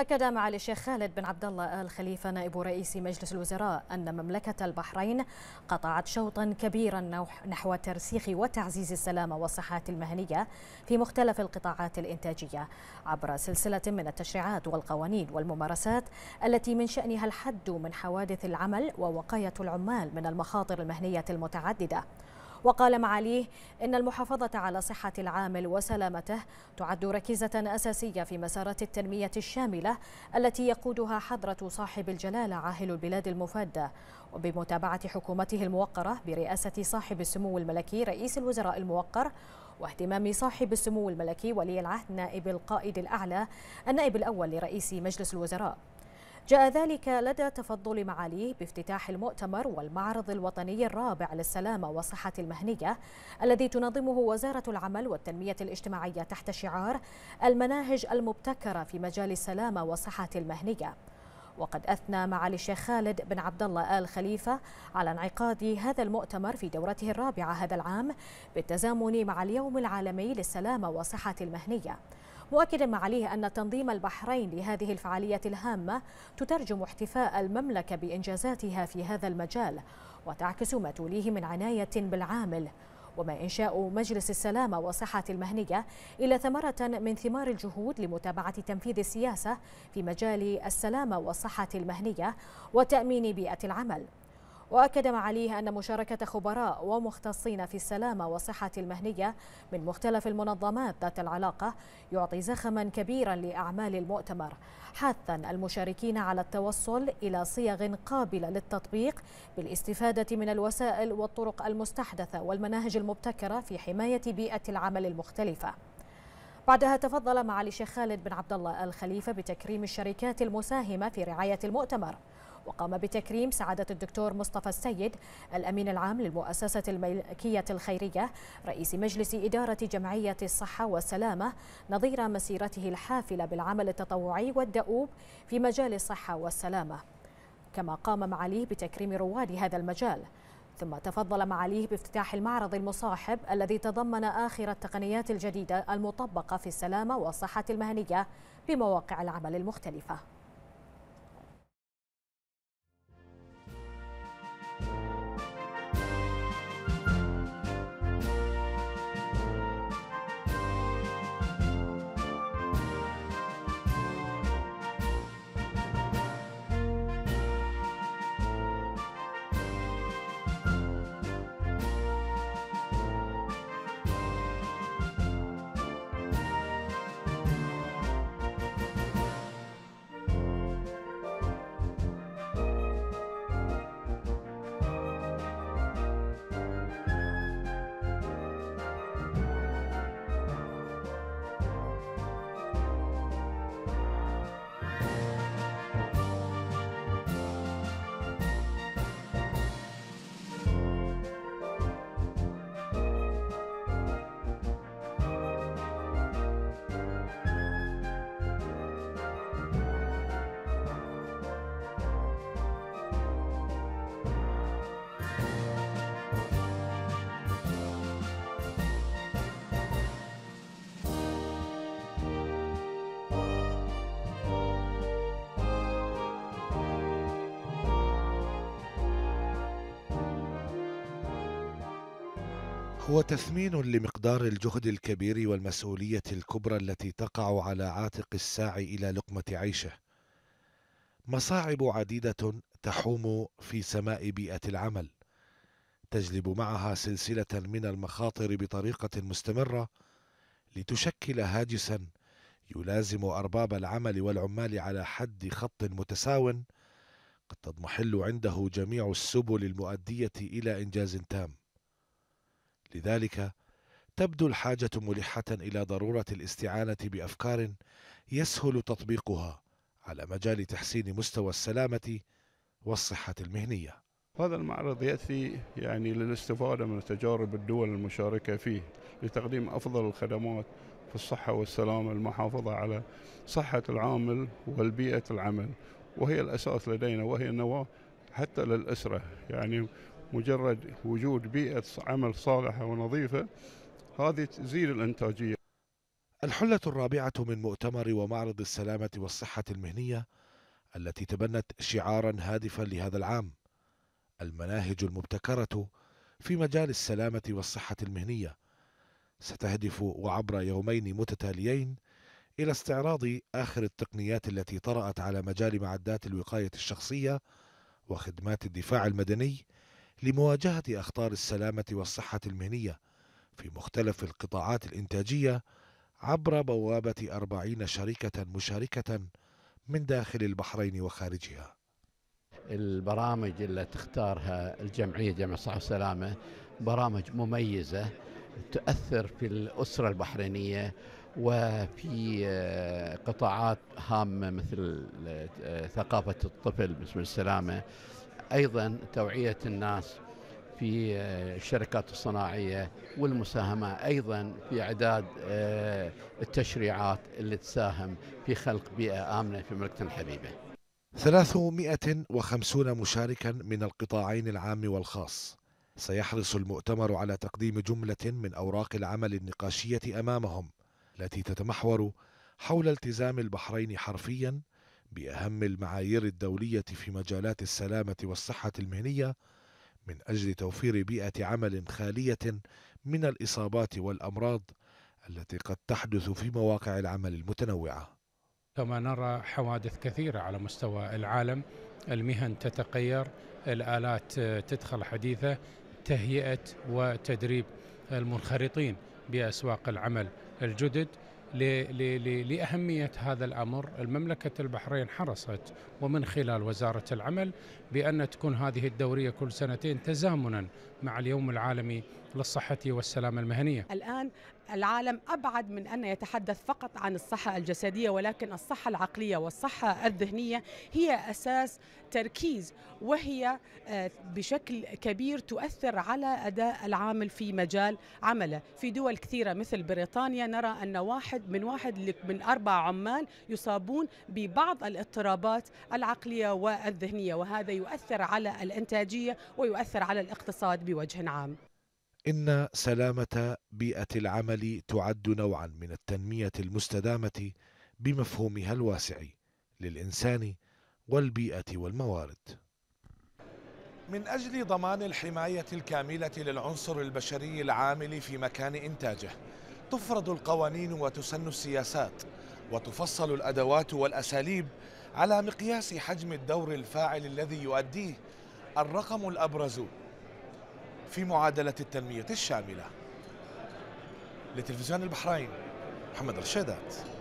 أكد معالي الشيخ خالد بن عبد الله آل خليفة نائب رئيس مجلس الوزراء أن مملكة البحرين قطعت شوطا كبيرا نحو ترسيخ وتعزيز السلامة والصحة المهنية في مختلف القطاعات الإنتاجية عبر سلسلة من التشريعات والقوانين والممارسات التي من شأنها الحد من حوادث العمل ووقاية العمال من المخاطر المهنية المتعددة وقال معاليه إن المحافظة على صحة العامل وسلامته تعد ركيزة أساسية في مسارات التنمية الشاملة التي يقودها حضرة صاحب الجلالة عاهل البلاد المفادة وبمتابعة حكومته الموقرة برئاسة صاحب السمو الملكي رئيس الوزراء الموقر واهتمام صاحب السمو الملكي ولي العهد نائب القائد الأعلى النائب الأول لرئيس مجلس الوزراء جاء ذلك لدى تفضل معاليه بافتتاح المؤتمر والمعرض الوطني الرابع للسلامة والصحة المهنية الذي تنظمه وزارة العمل والتنمية الاجتماعية تحت شعار المناهج المبتكرة في مجال السلامة والصحة المهنية وقد أثنى معالي الشيخ خالد بن عبد الله آل خليفة على انعقاد هذا المؤتمر في دورته الرابعة هذا العام بالتزامن مع اليوم العالمي للسلامة والصحة المهنية مؤكدا معاليه أن تنظيم البحرين لهذه الفعالية الهامة تترجم احتفاء المملكة بإنجازاتها في هذا المجال وتعكس ما توليه من عناية بالعامل وما إنشاء مجلس السلامة والصحه المهنية إلى ثمرة من ثمار الجهود لمتابعة تنفيذ السياسة في مجال السلامة والصحة المهنية وتأمين بيئة العمل وأكد معاليه أن مشاركة خبراء ومختصين في السلامة وصحة المهنية من مختلف المنظمات ذات العلاقة يعطي زخما كبيرا لأعمال المؤتمر حثا المشاركين على التوصل إلى صيغ قابلة للتطبيق بالاستفادة من الوسائل والطرق المستحدثة والمناهج المبتكرة في حماية بيئة العمل المختلفة بعدها تفضل معالي الشيخ خالد بن عبد الله الخليفة بتكريم الشركات المساهمة في رعاية المؤتمر وقام بتكريم سعادة الدكتور مصطفى السيد الأمين العام للمؤسسة الملكية الخيرية رئيس مجلس إدارة جمعية الصحة والسلامة نظير مسيرته الحافلة بالعمل التطوعي والدؤوب في مجال الصحة والسلامة كما قام معاليه بتكريم رواد هذا المجال ثم تفضل معاليه بافتتاح المعرض المصاحب الذي تضمن آخر التقنيات الجديدة المطبقة في السلامة والصحة المهنية بمواقع العمل المختلفة هو تثمين لمقدار الجهد الكبير والمسؤولية الكبرى التي تقع على عاتق الساعي إلى لقمة عيشه. مصاعب عديدة تحوم في سماء بيئة العمل، تجلب معها سلسلة من المخاطر بطريقة مستمرة لتشكل هاجسا يلازم أرباب العمل والعمال على حد خط متساو قد تضمحل عنده جميع السبل المؤدية إلى إنجاز تام. لذلك تبدو الحاجة ملحة إلى ضرورة الاستعانة بأفكار يسهل تطبيقها على مجال تحسين مستوى السلامة والصحة المهنية. هذا المعرض يأتي يعني للاستفادة من تجارب الدول المشاركة فيه لتقديم أفضل الخدمات في الصحة والسلامة المحافظة على صحة العامل والبيئة العمل وهي الأساس لدينا وهي النواة حتى للأسرة يعني مجرد وجود بيئة عمل صالحة ونظيفة هذه تزيد الإنتاجية الحلة الرابعة من مؤتمر ومعرض السلامة والصحة المهنية التي تبنت شعارا هادفا لهذا العام المناهج المبتكرة في مجال السلامة والصحة المهنية ستهدف وعبر يومين متتاليين إلى استعراض آخر التقنيات التي طرأت على مجال معدات الوقاية الشخصية وخدمات الدفاع المدني لمواجهة أخطار السلامة والصحة المهنية في مختلف القطاعات الإنتاجية عبر بوابة أربعين شركة مشاركة من داخل البحرين وخارجها البرامج اللي تختارها الجمعية جمع الصحة والسلامة برامج مميزة تؤثر في الأسرة البحرينية وفي آه، قطاعات هامة مثل آه، ثقافة الطفل بالنسبة للسلامة أيضا توعية الناس في آه، الشركات الصناعية والمساهمة أيضا في إعداد آه، التشريعات اللي تساهم في خلق بيئة آمنة في ملكة الحبيبة 350 مشاركا من القطاعين العام والخاص سيحرص المؤتمر على تقديم جملة من أوراق العمل النقاشية أمامهم التي تتمحور حول التزام البحرين حرفيا باهم المعايير الدوليه في مجالات السلامه والصحه المهنيه من اجل توفير بيئه عمل خاليه من الاصابات والامراض التي قد تحدث في مواقع العمل المتنوعه كما نرى حوادث كثيره على مستوى العالم المهن تتغير الالات تدخل حديثه تهيئه وتدريب المنخرطين باسواق العمل الجدد لأهمية هذا الأمر المملكة البحرين حرصت ومن خلال وزارة العمل بأن تكون هذه الدورية كل سنتين تزامنا مع اليوم العالمي للصحة والسلامة المهنية الآن العالم أبعد من أن يتحدث فقط عن الصحة الجسدية ولكن الصحة العقلية والصحة الذهنية هي أساس تركيز وهي آه، بشكل كبير تؤثر على أداء العامل في مجال عمله في دول كثيرة مثل بريطانيا نرى أن واحد من واحد من أربع عمال يصابون ببعض الاضطرابات العقلية والذهنية وهذا يؤثر على الإنتاجية ويؤثر على الاقتصاد بوجه عام إن سلامة بيئة العمل تعد نوعا من التنمية المستدامة بمفهومها الواسع للإنسان والبيئة والموارد. من أجل ضمان الحماية الكاملة للعنصر البشري العامل في مكان إنتاجه، تفرض القوانين وتسن السياسات، وتفصل الأدوات والأساليب على مقياس حجم الدور الفاعل الذي يؤديه الرقم الأبرز في معادلة التنمية الشاملة لتلفزيون البحرين محمد رشادات